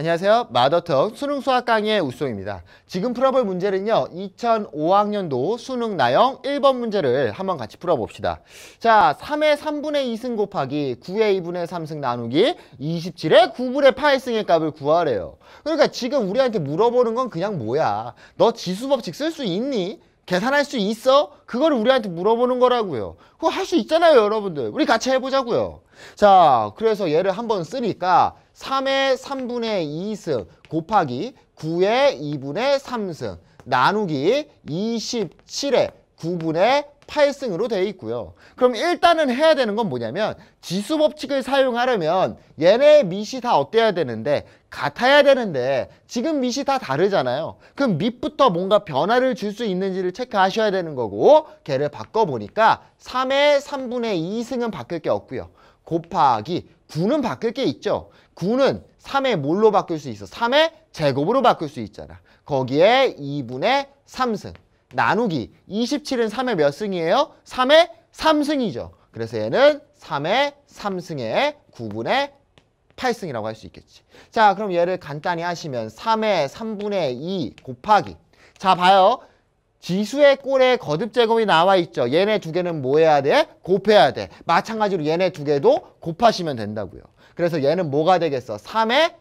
안녕하세요. 마더턱 수능 수학 강의 의 우송입니다. 지금 풀어볼 문제는요. 2005학년도 수능 나영 1번 문제를 한번 같이 풀어봅시다. 자, 3의 3분의 2승 곱하기 9의 2분의 3승 나누기 27의 9분의 8승의 값을 구하래요. 그러니까 지금 우리한테 물어보는 건 그냥 뭐야. 너 지수법칙 쓸 수 있니? 계산할 수 있어? 그걸 우리한테 물어보는 거라고요. 그거 할 수 있잖아요, 여러분들. 우리 같이 해보자고요. 자, 그래서 얘를 한번 쓰니까 3의 3분의 2승 곱하기 9의 2분의 3승 나누기 27의 9분의 8승으로 되어 있고요. 그럼 일단은 해야 되는 건 뭐냐면 지수 법칙을 사용하려면 얘네 밑이 다 어때야 되는데 같아야 되는데 지금 밑이 다 다르잖아요. 그럼 밑부터 뭔가 변화를 줄 수 있는지를 체크하셔야 되는 거고 걔를 바꿔보니까 3의 3분의 2승은 바뀔 게 없고요. 곱하기 9는 바뀔 게 있죠. 9는 3의 뭘로 바꿀 수 있어? 3의 제곱으로 바꿀 수 있잖아. 거기에 2분의 3승. 나누기 27은 3의 몇 승이에요? 3의 3승이죠. 그래서 얘는 3의 3승의 9분의 8승이라고 할 수 있겠지. 자 그럼 얘를 간단히 하시면 3의 3분의 2 곱하기 자 봐요. 지수의 꼴에 거듭 제곱이 나와 있죠. 얘네 두 개는 뭐 해야 돼? 곱해야 돼. 마찬가지로 얘네 두 개도 곱하시면 된다고요. 그래서 얘는 뭐가 되겠어? 3의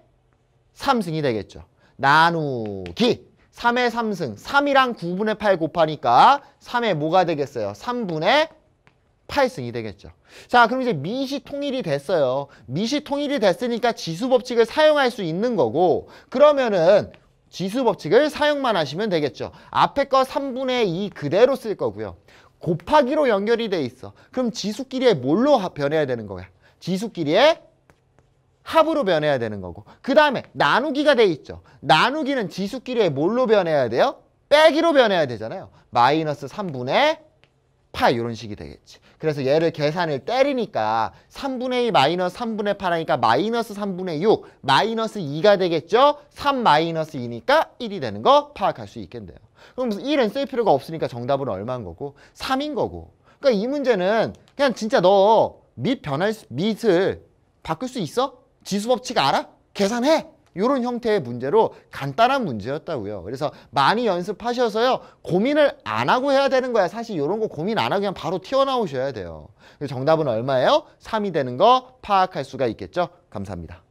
3승이 되겠죠. 나누기 3의 3승. 3이랑 9분의 8 곱하니까 3의 뭐가 되겠어요? 3분의 8승이 되겠죠. 자, 그럼 이제 미시 통일이 됐어요. 미시 통일이 됐으니까 지수 법칙을 사용할 수 있는 거고 그러면은 지수 법칙을 사용만 하시면 되겠죠. 앞에 거 3분의 2 그대로 쓸 거고요. 곱하기로 연결이 돼 있어. 그럼 지수끼리의 뭘로 변해야 되는 거야? 지수끼리의 합으로 변해야 되는 거고 그 다음에 나누기가 돼 있죠. 나누기는 지수끼리의 뭘로 변해야 돼요? 빼기로 변해야 되잖아요. 마이너스 3분의 파 이런 식이 되겠지. 그래서 얘를 계산을 때리니까 3분의 2 마이너스 3분의 파라니까 마이너스 3분의 6 마이너스 2가 되겠죠. 3 마이너스 2니까 1이 되는 거 파악할 수 있겠네요. 그럼 1은 쓸 필요가 없으니까 정답은 얼마인 거고 3인 거고. 그러니까 이 문제는 그냥 진짜 너 밑 변할 수, 밑을 바꿀 수 있어? 지수법칙 알아? 계산해. 이런 형태의 문제로 간단한 문제였다고요. 그래서 많이 연습하셔서요. 고민을 안 하고 해야 되는 거야. 사실 이런 거 고민 안 하고 그냥 바로 튀어나오셔야 돼요. 정답은 얼마예요? 3이 되는 거 파악할 수가 있겠죠? 감사합니다.